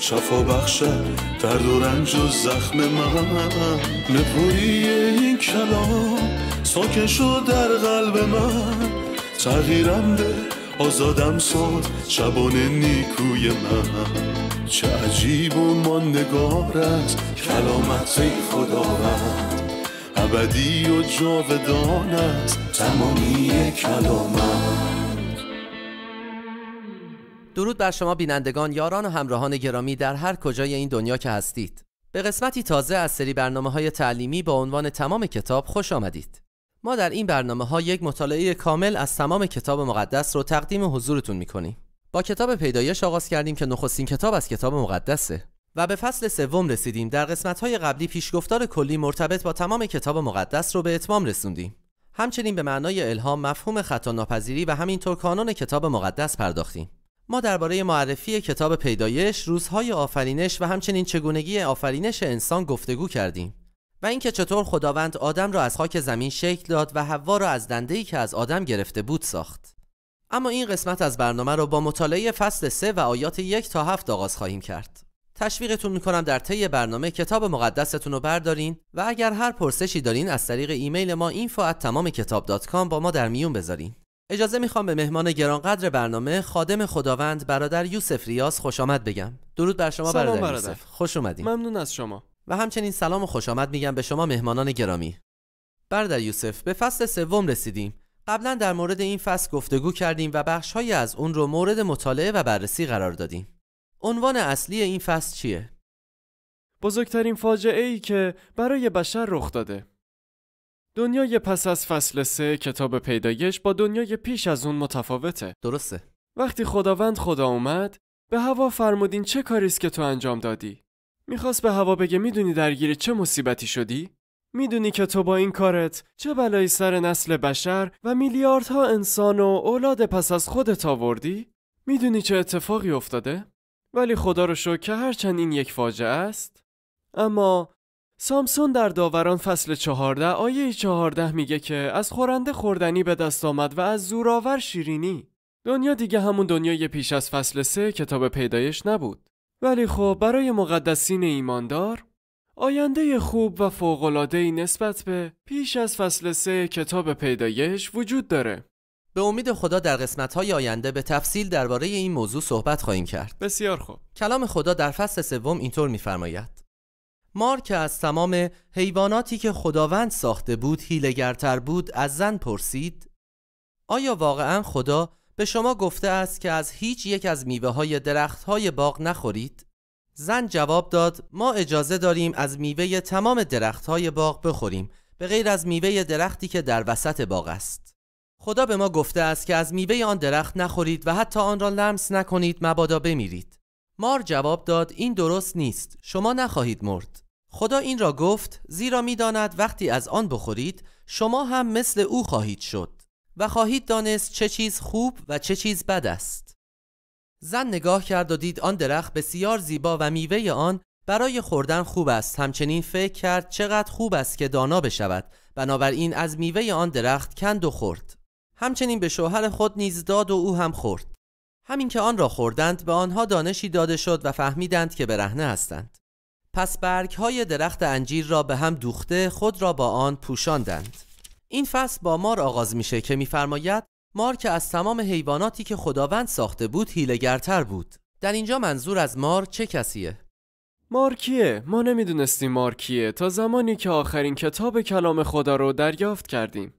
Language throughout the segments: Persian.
شفا بخشد درد و رنج و زخم من نپوری این کلام ساکن شد در قلب من تغییرم به آزادم ساد شبانه نیکوی من چه عجیب و نگارت کلامت ای خداوند ابدی و جاودانت تمامی کلامت درود بر شما بینندگان یاران و همراهان گرامی در هر کجای این دنیا که هستید به قسمتی تازه از سری برنامه های تعلیمی با عنوان تمام کتاب خوش آمدید ما در این برنامه ها یک مطالعه کامل از تمام کتاب مقدس رو تقدیم حضورتون میکنیم با کتاب پیدایش آغاز کردیم که نخستین کتاب از کتاب مقدسه و به فصل سوم رسیدیم در قسمت های قبلی پیشگفتار کلی مرتبط با تمام کتاب مقدس رو به اتمام رسوندیم همچنین به معنای الهام مفهوم خطا ناپذیری و همینطور کانون کتاب مقدس پرداختیم ما درباره معرفی کتاب پیدایش، روزهای آفرینش و همچنین چگونگی آفرینش انسان گفتگو کردیم و اینکه چطور خداوند آدم را از خاک زمین شکل داد و حوا را از دنده‌ای که از آدم گرفته بود ساخت. اما این قسمت از برنامه را با مطالعه فصل 3 و آیات 1 تا 7 آغاز خواهیم کرد. تشویقتون میکنم در طی برنامه کتاب مقدستون رو بردارین و اگر هر پرسشی دارین از طریق ایمیل ما info@tamamkitab.com با ما در میون بذارین. اجازه میخوام به مهمان گرانقدر برنامه خادم خداوند برادر یوسف ریاض خوش آمد بگم درود بر شما برادر, یوسف خوش اومدین ممنون از شما و همچنین سلام و خوش آمد میگم به شما مهمانان گرامی برادر یوسف به فصل سوم رسیدیم قبلا در مورد این فصل گفتگو کردیم و بخشهایی از اون رو مورد مطالعه و بررسی قرار دادیم عنوان اصلی این فصل چیه بزرگترین فاجعه ای که برای بشر رخ داده دنیای پس از فصل سه کتاب پیدایش با دنیای پیش از اون متفاوته درسته وقتی خداوند خدا اومد به هوا فرمودین چه کاری است که تو انجام دادی میخواست به هوا بگه میدونی درگیر چه مصیبتی شدی میدونی که تو با این کارت چه بلایی سر نسل بشر و میلیاردها انسان و اولاد پس از خودت آوردی میدونی چه اتفاقی افتاده ولی خدا رو شو که هرچند این یک فاجعه است اما سامسون در داوران فصل 14 آیه 14 میگه که از خورنده خوردنی به دست آمد و از زوراور شیرینی. دنیا دیگه همون دنیای پیش از فصل سه کتاب پیدایش نبود. ولی خب برای مقدسین ایماندار آینده خوب و ای نسبت به پیش از فصل سه کتاب پیدایش وجود داره. به امید خدا در قسمت‌های آینده به تفصیل درباره این موضوع صحبت خواهیم کرد. بسیار خوب. کلام خدا در فصل سوم اینطور می‌فرماید: مار که از تمام حیواناتی که خداوند ساخته بود هیلگرتر بود از زن پرسید آیا واقعا خدا به شما گفته است که از هیچ یک از میوه های درخت های باغ نخورید؟ زن جواب داد ما اجازه داریم از میوه تمام درخت های باغ بخوریم به غیر از میوه درختی که در وسط باغ است. خدا به ما گفته است که از میوه آن درخت نخورید و حتی آن را لمس نکنید مبادا بمیرید. مار جواب داد این درست نیست شما نخواهید مرد. خدا این را گفت زیرا میداند وقتی از آن بخورید شما هم مثل او خواهید شد و خواهید دانست چه چیز خوب و چه چیز بد است زن نگاه کرد و دید آن درخت بسیار زیبا و میوه آن برای خوردن خوب است همچنین فکر کرد چقدر خوب است که دانا بشود بنابراین از میوه آن درخت کند و خورد همچنین به شوهر خود نیز داد و او هم خورد همین که آن را خوردند به آنها دانشی داده شد و فهمیدند که برهنه هستند پس برگ های درخت انجیر را به هم دوخته خود را با آن پوشاندند این فصل با مار آغاز میشه که میفرماید مار که از تمام حیواناتی که خداوند ساخته بود هیلگرتر بود در اینجا منظور از مار چه کسیه؟ مار کیه؟ ما نمیدونستیم مار کیه تا زمانی که آخرین کتاب کلام خدا رو دریافت کردیم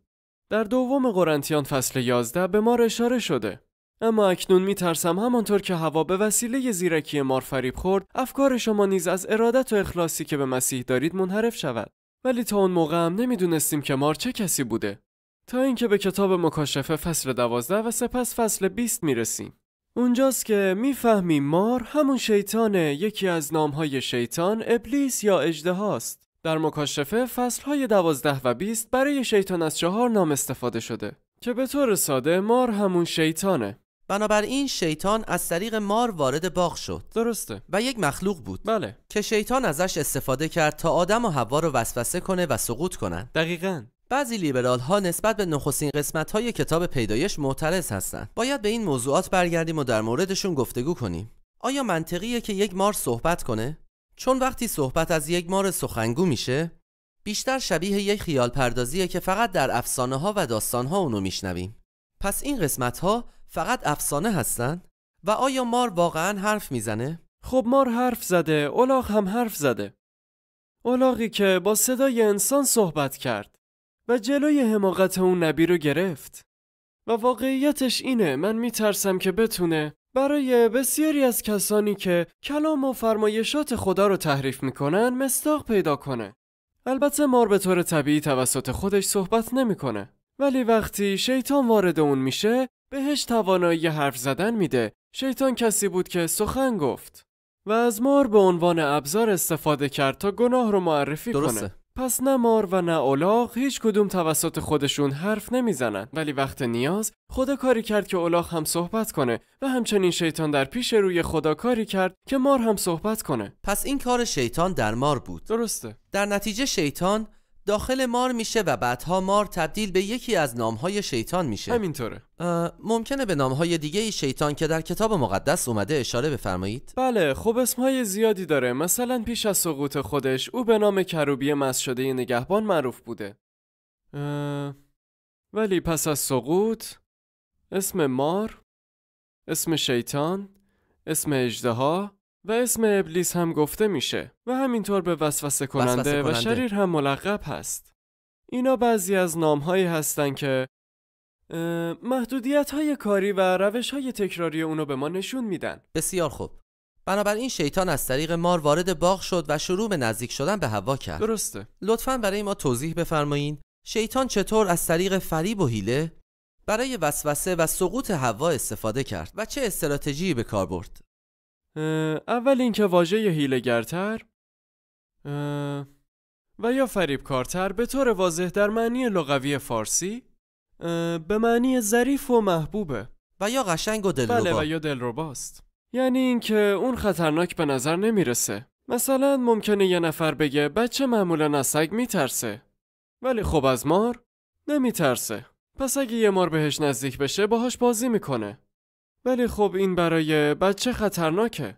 در دوم قرنتیان فصل 11 به مار اشاره شده اما اکنون میترسم همانطور که هوا به وسیله زیرکی مار فریب خورد افکار شما نیز از ارادت و اخلاصی که به مسیح دارید منحرف شود ولی تا اون موقع هم نمیدونستیم که مار چه کسی بوده تا اینکه به کتاب مکاشفه فصل دوازده و سپس فصل 20 رسیم. اونجاست که میفهمیم مار همون شیطانه یکی از نامهای شیطان ابلیس یا اجده هاست. در مکاشفه فصلهای دوازده و بیست برای شیطان از چهار نام استفاده شده که به طور ساده مار همون شیطانه بنابراین شیطان از طریق مار وارد باغ شد درسته و یک مخلوق بود بله که شیطان ازش استفاده کرد تا آدم و حوا رو وسوسه کنه و سقوط کنن دقیقا بعضی لیبرال ها نسبت به نخستین قسمت های کتاب پیدایش معترض هستند. باید به این موضوعات برگردیم و در موردشون گفتگو کنیم. آیا منطقیه که یک مار صحبت کنه؟ چون وقتی صحبت از یک مار سخنگو میشه، بیشتر شبیه یک خیال پردازیه که فقط در افسانه ها و داستان ها اونو میشنویم. پس این قسمت ها فقط افسانه هستن؟ و آیا مار واقعا حرف میزنه؟ خب مار حرف زده، اولاغ هم حرف زده. اولاغی که با صدای انسان صحبت کرد و جلوی حماقت اون نبی رو گرفت. و واقعیتش اینه من میترسم که بتونه برای بسیاری از کسانی که کلام و فرمایشات خدا رو تحریف میکنن مستاق پیدا کنه. البته مار به طور طبیعی توسط خودش صحبت نمیکنه. ولی وقتی شیطان وارد اون میشه بهش توانایی حرف زدن میده. شیطان کسی بود که سخن گفت و از مار به عنوان ابزار استفاده کرد تا گناه رو معرفی درسته. کنه. پس نه مار و نه اولاغ هیچ کدوم توسط خودشون حرف نمیزنن ولی وقت نیاز خدا کاری کرد که اولاغ هم صحبت کنه و همچنین شیطان در پیش روی خدا کاری کرد که مار هم صحبت کنه پس این کار شیطان در مار بود درسته در نتیجه شیطان داخل مار میشه و بعدها مار تبدیل به یکی از نامهای شیطان میشه همینطوره ممکنه به نامهای دیگه ای شیطان که در کتاب مقدس اومده اشاره بفرمایید بله خب اسمهای زیادی داره مثلا پیش از سقوط خودش او به نام کروبی شده نگهبان معروف بوده ولی پس از سقوط اسم مار اسم شیطان اسم اجده و اسم ابلیس هم گفته میشه و همینطور به وسوسه کننده, و شریر هم ملقب هست. اینا بعضی از نامهایی هستند که محدودیت های کاری و روش های تکراری اونو به ما نشون میدن بسیار خوب بنابراین شیطان از طریق مار وارد باغ شد و شروع به نزدیک شدن به هوا کرد درسته لطفا برای ما توضیح بفرمایید شیطان چطور از طریق فریب و هیله برای وسوسه و سقوط هوا استفاده کرد و چه استراتژی به کار برد اول اینکه واژه هیلگرتر و یا فریبکارتر به طور واضح در معنی لغوی فارسی به معنی ظریف و محبوبه و یا قشنگ و دلربا بله و یا دلرباست یعنی اینکه اون خطرناک به نظر نمیرسه مثلا ممکنه یه نفر بگه بچه معمولا از سگ میترسه ولی خب از مار نمیترسه پس اگه یه مار بهش نزدیک بشه باهاش بازی میکنه ولی خب این برای بچه خطرناکه.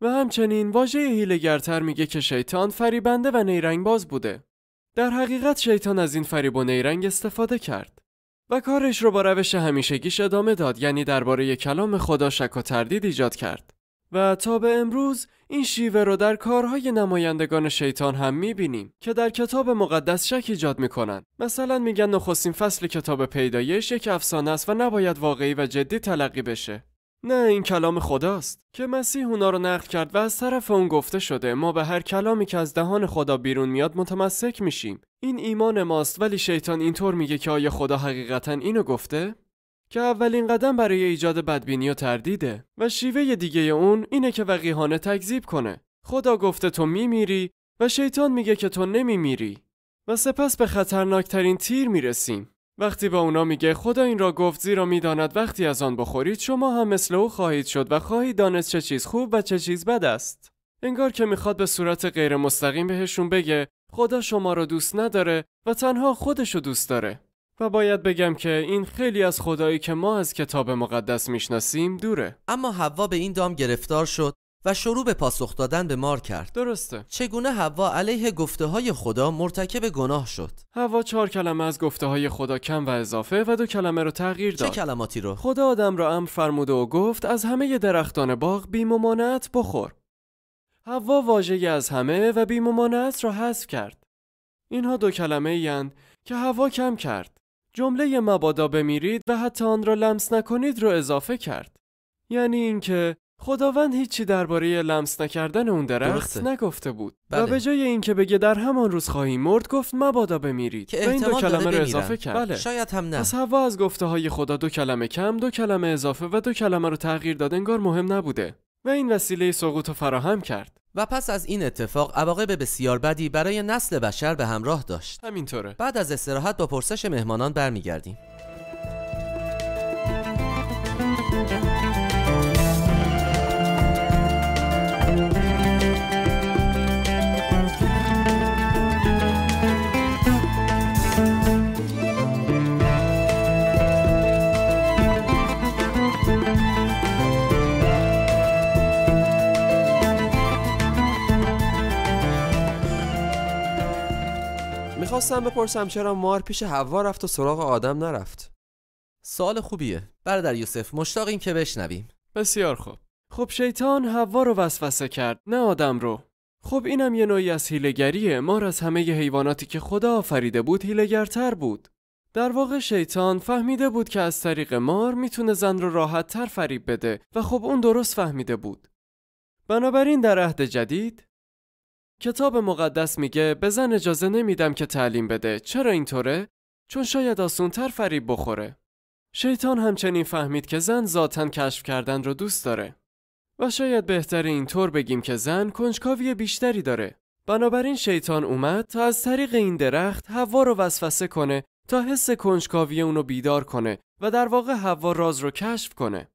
و همچنین واژه هیلگرتر میگه که شیطان فریبنده و نیرنگ باز بوده. در حقیقت شیطان از این فریب و نیرنگ استفاده کرد و کارش رو با روش همیشگیش ادامه داد یعنی درباره کلام خدا شک و تردید ایجاد کرد و تا به امروز این شیوه رو در کارهای نمایندگان شیطان هم میبینیم که در کتاب مقدس شک ایجاد میکنن مثلا میگن نخستین فصل کتاب پیدایش یک افسانه است و نباید واقعی و جدی تلقی بشه نه این کلام خداست که مسیح اونا رو نقد کرد و از طرف اون گفته شده ما به هر کلامی که از دهان خدا بیرون میاد متمسک میشیم این ایمان ماست ولی شیطان اینطور میگه که آیا خدا حقیقتا اینو گفته که اولین قدم برای ایجاد بدبینی و تردیده و شیوه دیگه اون اینه که وقیهانه تکذیب کنه خدا گفته تو میمیری و شیطان میگه که تو نمیمیری و سپس به خطرناکترین تیر میرسیم وقتی با اونا میگه خدا این را گفت زیرا میداند وقتی از آن بخورید شما هم مثل او خواهید شد و خواهید دانست چه چیز خوب و چه چیز بد است انگار که میخواد به صورت غیر مستقیم بهشون بگه خدا شما را دوست نداره و تنها خودشو دوست داره و باید بگم که این خیلی از خدایی که ما از کتاب مقدس میشناسیم دوره اما حوا به این دام گرفتار شد و شروع به پاسخ دادن به مار کرد درسته چگونه حوا علیه گفته های خدا مرتکب گناه شد حوا چهار کلمه از گفته های خدا کم و اضافه و دو کلمه رو تغییر داد چه کلماتی رو خدا آدم را امر فرموده و گفت از همه درختان باغ بی بخور حوا واژه از همه و بی را حذف کرد اینها دو کلمه یند که هوا کم کرد جمله مبادا بمیرید و حتی آن را لمس نکنید رو اضافه کرد. یعنی اینکه خداوند هیچی درباره لمس نکردن اون درخت نگفته بود و بله. به جای اینکه بگه در همان روز خواهی مرد گفت مبادا بمیرید که و این دو کلمه رو اضافه کرد بله، شاید هم نه پس هوا از گفته های خدا دو کلمه کم دو کلمه اضافه و دو کلمه رو تغییر داد انگار مهم نبوده و این وسیله سقوط رو فراهم کرد و پس از این اتفاق عواقب بسیار بدی برای نسل بشر به همراه داشت همینطوره بعد از استراحت با پرسش مهمانان برمیگردیم میخواستم بپرسم چرا مار پیش هوا رفت و سراغ آدم نرفت سال خوبیه برادر یوسف مشتاقیم که بشنویم بسیار خوب خب شیطان هوا رو وسوسه کرد نه آدم رو خب اینم یه نوعی از هیلگریه مار از همه ی حیواناتی که خدا آفریده بود هیلگرتر بود در واقع شیطان فهمیده بود که از طریق مار میتونه زن رو راحت تر فریب بده و خب اون درست فهمیده بود بنابراین در عهد جدید کتاب مقدس میگه به زن اجازه نمیدم که تعلیم بده چرا اینطوره چون شاید آسونتر فریب بخوره شیطان همچنین فهمید که زن ذاتا کشف کردن رو دوست داره و شاید بهتر اینطور بگیم که زن کنجکاوی بیشتری داره بنابراین شیطان اومد تا از طریق این درخت هوا رو وسوسه کنه تا حس کنجکاوی اونو بیدار کنه و در واقع هوا راز رو کشف کنه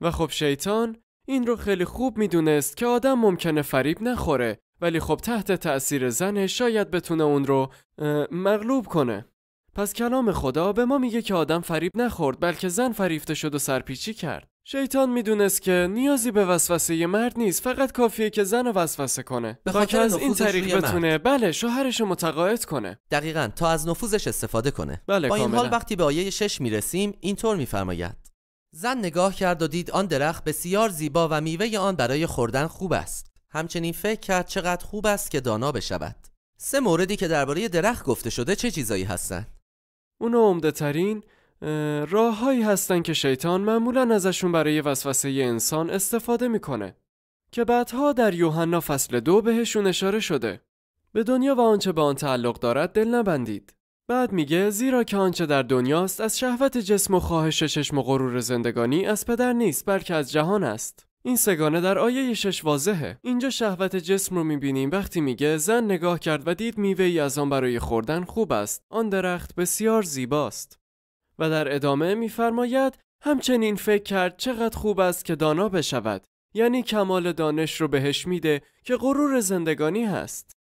و خب شیطان این رو خیلی خوب میدونست که آدم ممکنه فریب نخوره ولی خب تحت تأثیر زنه شاید بتونه اون رو مغلوب کنه پس کلام خدا به ما میگه که آدم فریب نخورد بلکه زن فریفته شد و سرپیچی کرد شیطان میدونست که نیازی به وسوسه مرد نیست فقط کافیه که زن رو وسوسه کنه تا که از این طریق بتونه بله شوهرش رو متقاعد کنه دقیقا تا از نفوذش استفاده کنه بله با این حال وقتی به آیه 6 میرسیم اینطور میفرماید زن نگاه کرد و دید آن درخت بسیار زیبا و میوه آن برای خوردن خوب است همچنین فکر کرد چقدر خوب است که دانا بشود. سه موردی که درباره درخت گفته شده چه چیزایی هستند؟ اونا عمده ترین راههایی هستند که شیطان معمولا ازشون برای وسوسه انسان استفاده میکنه که بعدها در یوحنا فصل دو بهشون اشاره شده به دنیا و آنچه به آن تعلق دارد دل نبندید بعد میگه زیرا که آنچه در دنیاست از شهوت جسم و خواهش چشم و غرور زندگانی از پدر نیست بلکه از جهان است این سگانه در آیه شش واضحه اینجا شهوت جسم رو میبینیم وقتی میگه زن نگاه کرد و دید میوه ای از آن برای خوردن خوب است آن درخت بسیار زیباست و در ادامه میفرماید همچنین فکر کرد چقدر خوب است که دانا بشود یعنی کمال دانش رو بهش میده که غرور زندگانی هست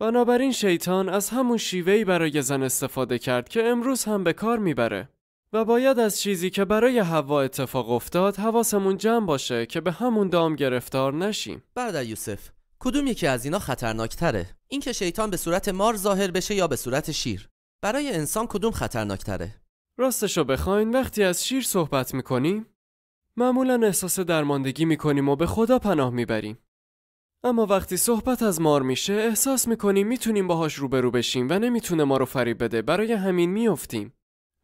بنابراین شیطان از همون شیوهی برای زن استفاده کرد که امروز هم به کار میبره و باید از چیزی که برای هوا اتفاق افتاد حواسمون جمع باشه که به همون دام گرفتار نشیم برادر یوسف کدوم یکی از اینا خطرناکتره اینکه شیطان به صورت مار ظاهر بشه یا به صورت شیر برای انسان کدوم خطرناکتره راستشو بخواین وقتی از شیر صحبت میکنیم معمولا احساس درماندگی میکنیم و به خدا پناه میبریم اما وقتی صحبت از مار میشه احساس میکنیم میتونیم باهاش روبرو بشیم و نمیتونه ما رو فریب بده برای همین میافتیم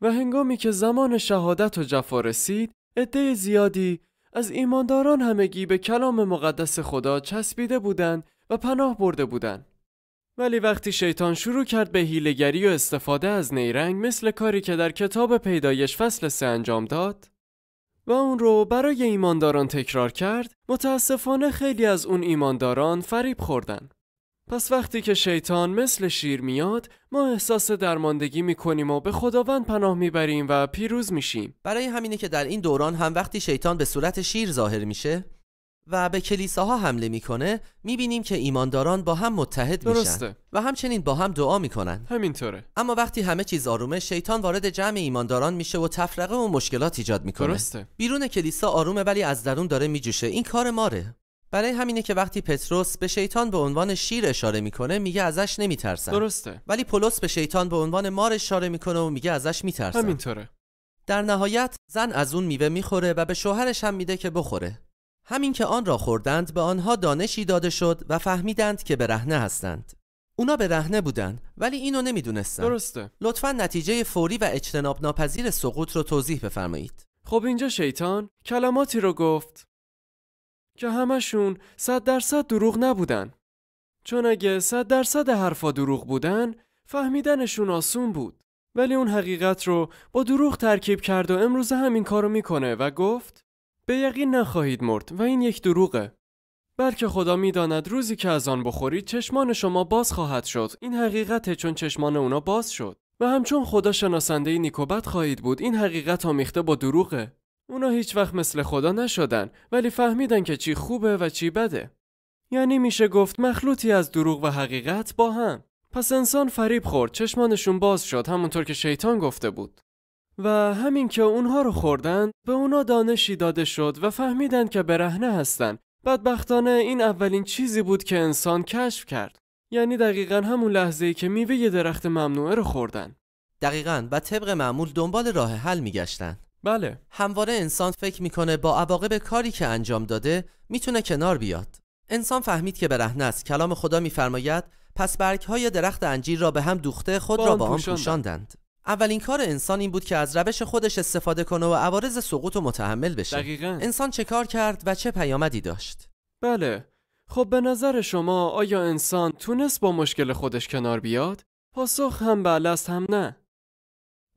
و هنگامی که زمان شهادت و جفا رسید عده زیادی از ایمانداران همگی به کلام مقدس خدا چسبیده بودند و پناه برده بودند ولی وقتی شیطان شروع کرد به هیلگری و استفاده از نیرنگ مثل کاری که در کتاب پیدایش فصل سه انجام داد و اون رو برای ایمانداران تکرار کرد متاسفانه خیلی از اون ایمانداران فریب خوردن پس وقتی که شیطان مثل شیر میاد ما احساس درماندگی میکنیم و به خداوند پناه میبریم و پیروز میشیم برای همینه که در این دوران هم وقتی شیطان به صورت شیر ظاهر میشه و به کلیساها حمله میکنه میبینیم که ایمانداران با هم متحد میشن و همچنین با هم دعا میکنن همینطوره اما وقتی همه چیز آرومه شیطان وارد جمع ایمانداران میشه و تفرقه و مشکلات ایجاد میکنه درسته. بیرون کلیسا آرومه ولی از درون داره میجوشه این کار ماره برای همینه که وقتی پتروس به شیطان به عنوان شیر اشاره میکنه میگه ازش نمیترسم درسته ولی پولس به شیطان به عنوان مار اشاره میکنه و میگه ازش میترسم همینطوره در نهایت زن از اون میوه میخوره و به شوهرش هم میده که بخوره همین که آن را خوردند به آنها دانشی داده شد و فهمیدند که به رهنه هستند اونا به رهنه بودن ولی اینو نمیدونستن درسته لطفا نتیجه فوری و اجتناب ناپذیر سقوط رو توضیح بفرمایید خب اینجا شیطان کلماتی رو گفت که همشون صد درصد دروغ نبودن. چون اگه صد درصد حرفا دروغ بودن فهمیدنشون آسون بود. ولی اون حقیقت رو با دروغ ترکیب کرد و امروز همین کارو میکنه و گفت به یقین نخواهید مرد و این یک دروغه. بلکه خدا میداند روزی که از آن بخورید چشمان شما باز خواهد شد. این حقیقته چون چشمان اونا باز شد. و همچون خدا شناسنده نیکوبت خواهید بود این حقیقت آمیخته با دروغه اونا هیچ وقت مثل خدا نشدن ولی فهمیدن که چی خوبه و چی بده. یعنی میشه گفت مخلوطی از دروغ و حقیقت با هم. پس انسان فریب خورد چشمانشون باز شد همونطور که شیطان گفته بود. و همین که اونها رو خوردن به اونا دانشی داده شد و فهمیدن که برهنه هستن. بدبختانه این اولین چیزی بود که انسان کشف کرد. یعنی دقیقا همون لحظه ای که میوه درخت ممنوعه رو خوردن. دقیقا و طبق معمول دنبال راه حل میگشتن. بله همواره انسان فکر میکنه با عواقب کاری که انجام داده میتونه کنار بیاد انسان فهمید که برهنه است کلام خدا میفرماید پس های درخت انجیر را به هم دوخته خود را با هم پوشاندند. پوشاندند اولین کار انسان این بود که از روش خودش استفاده کنه و عوارض سقوط و متحمل بشه دقیقا. انسان چه کار کرد و چه پیامدی داشت بله خب به نظر شما آیا انسان تونست با مشکل خودش کنار بیاد پاسخ هم بله است هم نه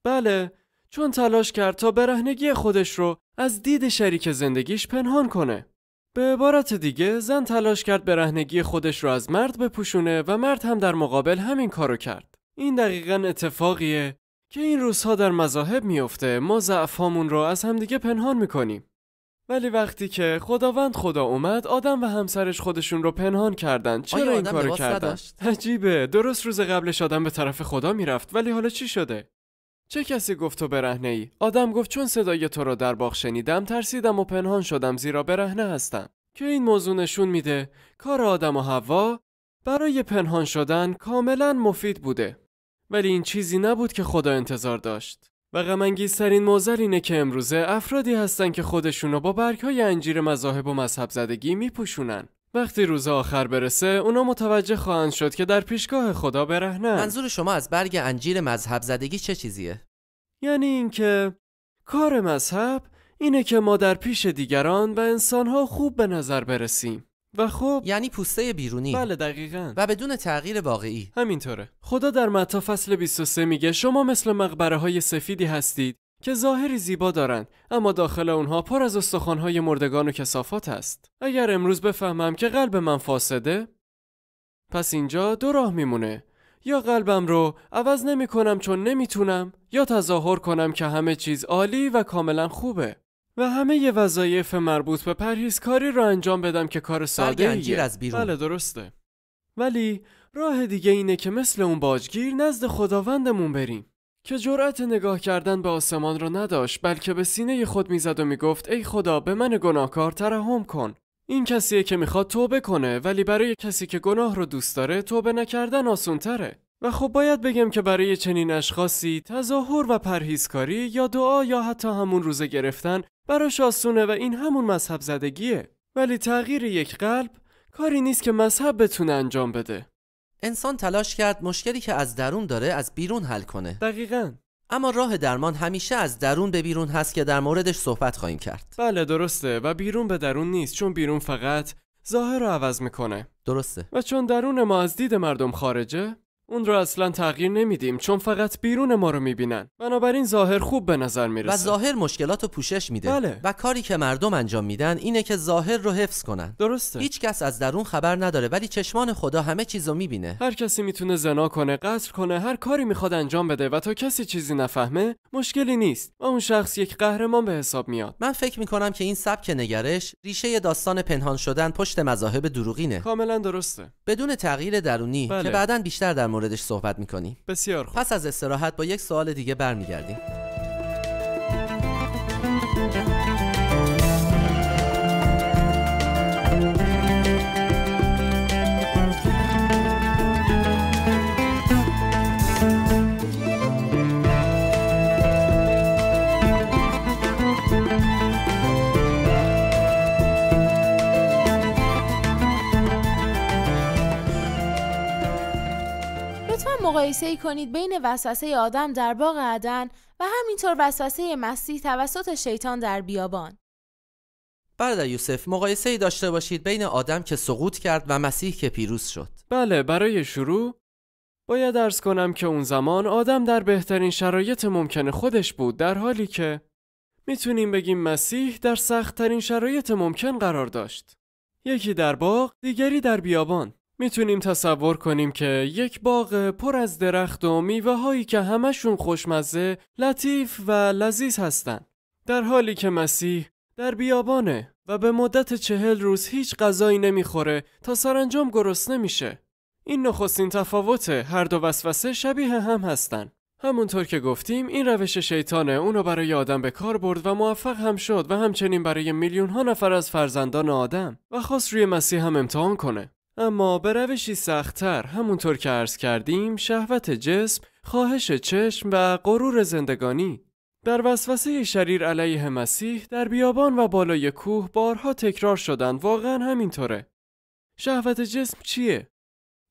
بله چون تلاش کرد تا برهنگی خودش رو از دید شریک زندگیش پنهان کنه. به عبارت دیگه زن تلاش کرد برهنگی خودش رو از مرد بپوشونه و مرد هم در مقابل همین کارو کرد. این دقیقا اتفاقیه که این روزها در مذاهب میفته ما ضعفهامون رو از همدیگه پنهان میکنیم. ولی وقتی که خداوند خدا اومد آدم و همسرش خودشون رو پنهان کردن چرا این کارو کردن؟ عجیبه درست روز قبلش آدم به طرف خدا میرفت ولی حالا چی شده؟ چه کسی گفت تو برهنه ای؟ آدم گفت چون صدای تو را در باغ شنیدم ترسیدم و پنهان شدم زیرا برهنه هستم که این موضوع نشون میده کار آدم و هوا برای پنهان شدن کاملا مفید بوده ولی این چیزی نبود که خدا انتظار داشت و غمانگیزترین موزل اینه که امروزه افرادی هستن که خودشون رو با برگهای انجیر مذاهب و مذهب زدگی میپوشونن وقتی روز آخر برسه اونا متوجه خواهند شد که در پیشگاه خدا برهنه منظور شما از برگ انجیر مذهب زدگی چه چیزیه؟ یعنی اینکه کار مذهب اینه که ما در پیش دیگران و انسانها خوب به نظر برسیم و خب یعنی پوسته بیرونی بله دقیقا و بدون تغییر واقعی همینطوره خدا در متا فصل 23 میگه شما مثل مقبره های سفیدی هستید که ظاهری زیبا دارند اما داخل اونها پر از استخوان‌های مردگان و کسافات است. اگر امروز بفهمم که قلب من فاسده پس اینجا دو راه میمونه یا قلبم رو عوض نمی کنم چون نمیتونم یا تظاهر کنم که همه چیز عالی و کاملا خوبه و همه یه وظایف مربوط به پرهیزکاری رو انجام بدم که کار ساده از بیرون. بله درسته ولی راه دیگه اینه که مثل اون باجگیر نزد خداوندمون بریم که جرأت نگاه کردن به آسمان را نداشت بلکه به سینه خود میزد و میگفت ای خدا به من گناهکار ترحم کن این کسیه که میخواد توبه کنه ولی برای کسی که گناه رو دوست داره توبه نکردن آسون تره و خب باید بگم که برای چنین اشخاصی تظاهر و پرهیزکاری یا دعا یا حتی همون روزه گرفتن براش آسونه و این همون مذهب زدگیه ولی تغییر یک قلب کاری نیست که مذهب بتونه انجام بده انسان تلاش کرد مشکلی که از درون داره از بیرون حل کنه دقیقا اما راه درمان همیشه از درون به بیرون هست که در موردش صحبت خواهیم کرد بله درسته و بیرون به درون نیست چون بیرون فقط ظاهر رو عوض میکنه درسته و چون درون ما از دید مردم خارجه اون رو اصلا تغییر نمیدیم چون فقط بیرون ما رو میبینن بنابراین ظاهر خوب به نظر میرسه و ظاهر مشکلات رو پوشش میده بله. و کاری که مردم انجام میدن اینه که ظاهر رو حفظ کنن درسته هیچ کس از درون خبر نداره ولی چشمان خدا همه چیز رو میبینه هر کسی میتونه زنا کنه قصر کنه هر کاری میخواد انجام بده و تا کسی چیزی نفهمه مشکلی نیست و اون شخص یک قهرمان به حساب میاد من فکر میکنم که این سبک نگرش ریشه داستان پنهان شدن پشت مذاهب دروغینه کاملا درسته بدون تغییر درونی که بله. بعدا بیشتر در موردش صحبت میکنیم بسیار خوب پس از استراحت با یک سوال دیگه برمیگردیم مقایسه کنید بین وسوسه آدم در باغ عدن و همینطور وسوسه مسیح توسط شیطان در بیابان. برادر یوسف مقایسه ای داشته باشید بین آدم که سقوط کرد و مسیح که پیروز شد. بله برای شروع باید درس کنم که اون زمان آدم در بهترین شرایط ممکن خودش بود در حالی که میتونیم بگیم مسیح در سختترین شرایط ممکن قرار داشت. یکی در باغ، دیگری در بیابان. میتونیم تصور کنیم که یک باغ پر از درخت و میوه هایی که همشون خوشمزه، لطیف و لذیذ هستن. در حالی که مسیح در بیابانه و به مدت چهل روز هیچ غذایی نمیخوره تا سرانجام گرسنه میشه. این نخستین تفاوت هر دو وسوسه شبیه هم هستن. همونطور که گفتیم این روش شیطانه اونو برای آدم به کار برد و موفق هم شد و همچنین برای میلیون ها نفر از فرزندان آدم و خواست روی مسیح هم امتحان کنه. اما به روشی سختتر همونطور که عرض کردیم شهوت جسم، خواهش چشم و غرور زندگانی در وسوسه شریر علیه مسیح در بیابان و بالای کوه بارها تکرار شدن واقعا همینطوره. شهوت جسم چیه؟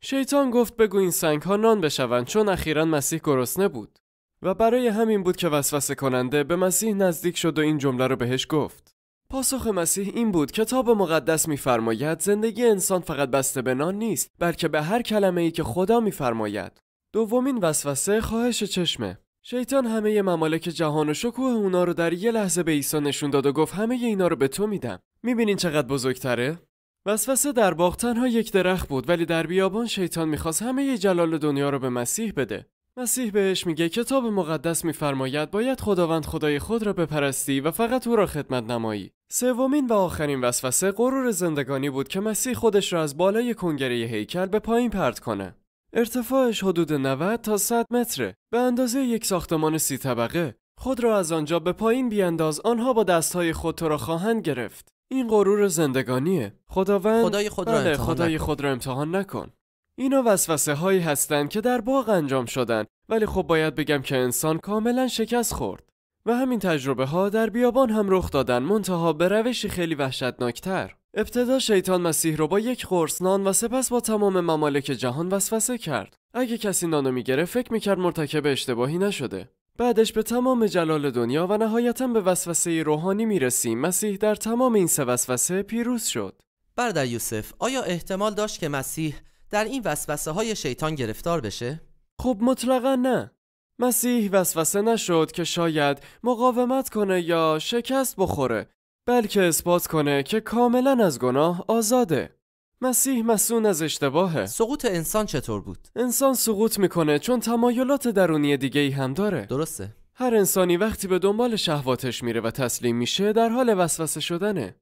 شیطان گفت بگو این سنگ ها نان بشوند چون اخیرا مسیح گرسنه بود و برای همین بود که وسوسه کننده به مسیح نزدیک شد و این جمله رو بهش گفت. پاسخ مسیح این بود کتاب مقدس میفرماید زندگی انسان فقط بسته به نان نیست بلکه به هر کلمه ای که خدا میفرماید دومین وسوسه خواهش چشمه شیطان همه ممالک جهان و شکوه اونا رو در یه لحظه به عیسی نشون داد و گفت همه اینا رو به تو میدم میبینین چقدر بزرگتره وسوسه در باغ تنها یک درخت بود ولی در بیابان شیطان میخواست همه ی جلال دنیا رو به مسیح بده مسیح بهش میگه کتاب مقدس میفرماید باید خداوند خدای خود را بپرستی و فقط او را خدمت نمایی. سومین و آخرین وسوسه غرور زندگانی بود که مسیح خودش را از بالای کنگره هیکل به پایین پرت کنه. ارتفاعش حدود 90 تا 100 متره به اندازه یک ساختمان سی طبقه خود را از آنجا به پایین بیانداز آنها با دستهای خود تو را خواهند گرفت این غرور زندگانیه خداوند خدای خود را, بله، خدای خود را امتحان نکن اینا وسوسه هایی هستند که در باغ انجام شدن ولی خب باید بگم که انسان کاملا شکست خورد و همین تجربه ها در بیابان هم رخ دادن منتها به روشی خیلی وحشتناکتر ابتدا شیطان مسیح رو با یک خورس نان و سپس با تمام ممالک جهان وسوسه کرد اگه کسی نانو میگیره فکر میکرد مرتکب اشتباهی نشده بعدش به تمام جلال دنیا و نهایتا به وسوسه روحانی میرسیم مسیح در تمام این سه وسوسه پیروز شد برادر یوسف آیا احتمال داشت که مسیح در این وسوسه های شیطان گرفتار بشه؟ خب مطلقا نه مسیح وسوسه نشد که شاید مقاومت کنه یا شکست بخوره بلکه اثبات کنه که کاملا از گناه آزاده مسیح مسون از اشتباهه سقوط انسان چطور بود؟ انسان سقوط میکنه چون تمایلات درونی دیگه ای هم داره درسته هر انسانی وقتی به دنبال شهواتش میره و تسلیم میشه در حال وسوسه شدنه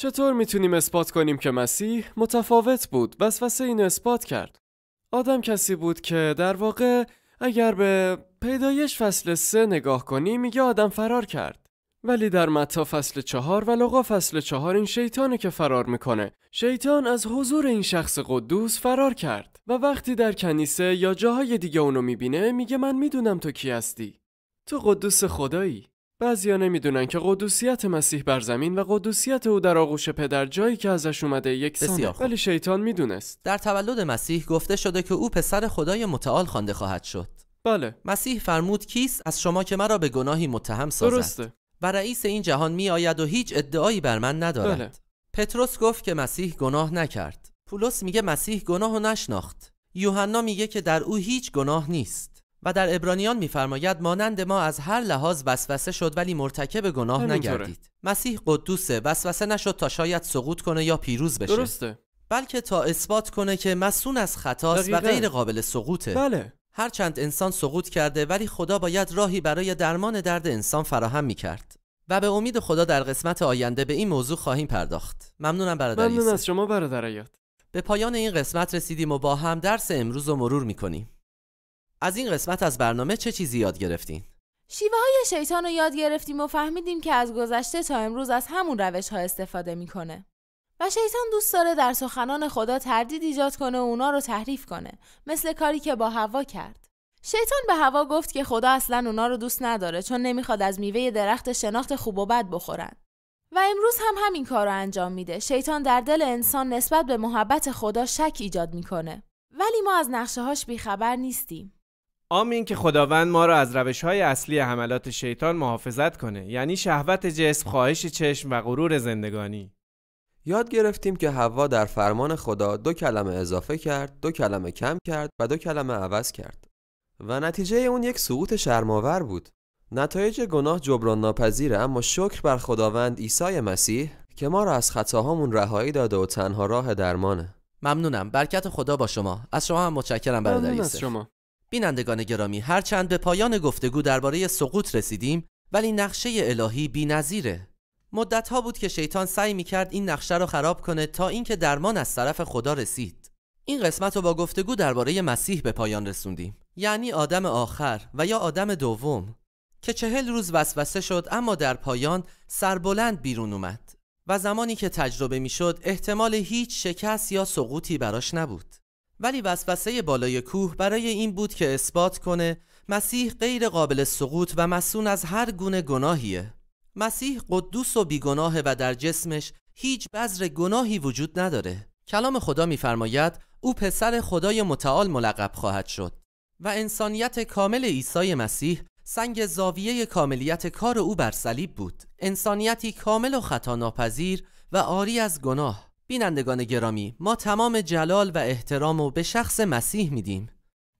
چطور میتونیم اثبات کنیم که مسیح متفاوت بود وسوسه اینو اثبات کرد آدم کسی بود که در واقع اگر به پیدایش فصل سه نگاه کنی میگه آدم فرار کرد ولی در متا فصل چهار و لقا فصل چهار این شیطانه که فرار میکنه شیطان از حضور این شخص قدوس فرار کرد و وقتی در کنیسه یا جاهای دیگه اونو میبینه میگه من میدونم تو کی هستی تو قدوس خدایی بعضیا نمیدونن که قدوسیت مسیح بر زمین و قدوسیت او در آغوش پدر جایی که ازش اومده یکسانه ولی شیطان میدونست در تولد مسیح گفته شده که او پسر خدای متعال خوانده خواهد شد بله مسیح فرمود کیست از شما که مرا به گناهی متهم سازد درسته و رئیس این جهان می آید و هیچ ادعایی بر من ندارد بله. پتروس گفت که مسیح گناه نکرد پولس میگه مسیح گناه و نشناخت یوحنا میگه که در او هیچ گناه نیست و در ابرانیان میفرماید مانند ما از هر لحاظ وسوسه شد ولی مرتکب گناه نگردید مسیح قدوسه وسوسه نشد تا شاید سقوط کنه یا پیروز بشه درسته بلکه تا اثبات کنه که مسون از خطا و غیر قابل سقوطه بله هرچند انسان سقوط کرده ولی خدا باید راهی برای درمان درد انسان فراهم می کرد و به امید خدا در قسمت آینده به این موضوع خواهیم پرداخت ممنونم برادر ممنون از شما برادر به پایان این قسمت رسیدیم و با هم درس امروز رو مرور می از این قسمت از برنامه چه چیزی یاد گرفتین؟ شیوه های شیطان رو یاد گرفتیم و فهمیدیم که از گذشته تا امروز از همون روش ها استفاده میکنه. و شیطان دوست داره در سخنان خدا تردید ایجاد کنه و اونا رو تحریف کنه مثل کاری که با هوا کرد. شیطان به هوا گفت که خدا اصلا اونا رو دوست نداره چون نمیخواد از میوه درخت شناخت خوب و بد بخورن. و امروز هم همین کار انجام میده. شیطان در دل انسان نسبت به محبت خدا شک ایجاد میکنه. ولی ما از نقشه هاش بیخبر نیستیم. آمین که خداوند ما را از روش های اصلی حملات شیطان محافظت کنه یعنی شهوت جسم، خواهش چشم و غرور زندگانی یاد گرفتیم که هوا در فرمان خدا دو کلمه اضافه کرد، دو کلمه کم کرد و دو کلمه عوض کرد و نتیجه اون یک سقوط شرماور بود نتایج گناه جبران ناپذیره اما شکر بر خداوند عیسی مسیح که ما را از خطاهامون رهایی داده و تنها راه درمانه ممنونم برکت خدا با شما از شما هم متشکرم برادر شما بینندگان گرامی هرچند به پایان گفتگو درباره سقوط رسیدیم ولی نقشه الهی بی‌نظیره. مدتها بود که شیطان سعی میکرد این نقشه را خراب کنه تا اینکه درمان از طرف خدا رسید. این قسمت رو با گفتگو درباره مسیح به پایان رسوندیم. یعنی آدم آخر و یا آدم دوم که چهل روز وسوسه شد اما در پایان سربلند بیرون اومد و زمانی که تجربه میشد احتمال هیچ شکست یا سقوطی براش نبود. ولی وسوسه بالای کوه برای این بود که اثبات کنه مسیح غیر قابل سقوط و مسون از هر گونه گناهیه مسیح قدوس و بیگناه و در جسمش هیچ بذر گناهی وجود نداره کلام خدا میفرماید او پسر خدای متعال ملقب خواهد شد و انسانیت کامل عیسی مسیح سنگ زاویه کاملیت کار او بر صلیب بود انسانیتی کامل و خطا ناپذیر و آری از گناه بینندگان گرامی ما تمام جلال و احترام و به شخص مسیح میدیم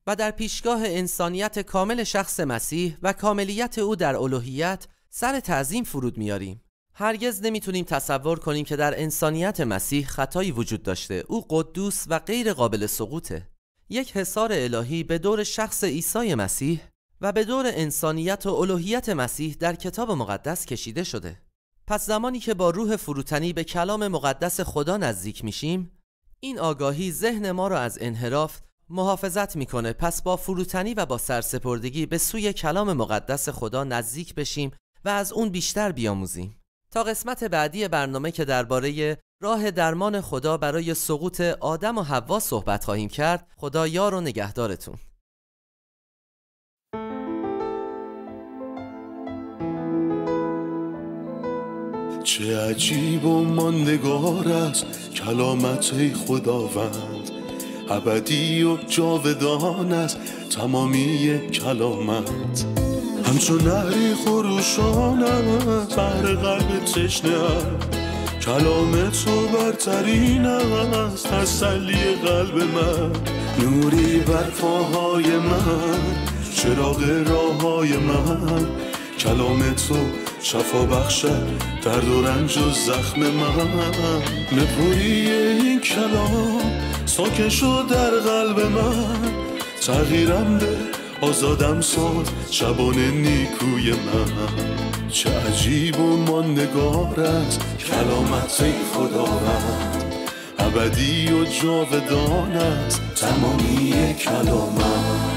و در پیشگاه انسانیت کامل شخص مسیح و کاملیت او در الوهیت سر تعظیم فرود میاریم هرگز نمیتونیم تصور کنیم که در انسانیت مسیح خطایی وجود داشته او قدوس و غیر قابل سقوطه یک حصار الهی به دور شخص عیسی مسیح و به دور انسانیت و الوهیت مسیح در کتاب مقدس کشیده شده پس زمانی که با روح فروتنی به کلام مقدس خدا نزدیک میشیم این آگاهی ذهن ما را از انحراف محافظت میکنه پس با فروتنی و با سرسپردگی به سوی کلام مقدس خدا نزدیک بشیم و از اون بیشتر بیاموزیم تا قسمت بعدی برنامه که درباره راه درمان خدا برای سقوط آدم و حوا صحبت خواهیم کرد خدا یار و نگهدارتون چه عجیب و ماندگار است کلامت خداوند ابدی و جاودان است تمامی کلامت همچون نهری خروشانم بر قلب تشنه کلام تو برترین است تسلی قلب من نوری بر فاهای من چراغ راههای من کلام تو شفا بخشد درد و رنج و زخم من نپوری این کلام ساکن شد در قلب من تغییرم به آزادم ساد شبانه نیکوی من چه عجیب و نگارت کلامت ای خداوند ابدی و جاودانت تمامی کلامت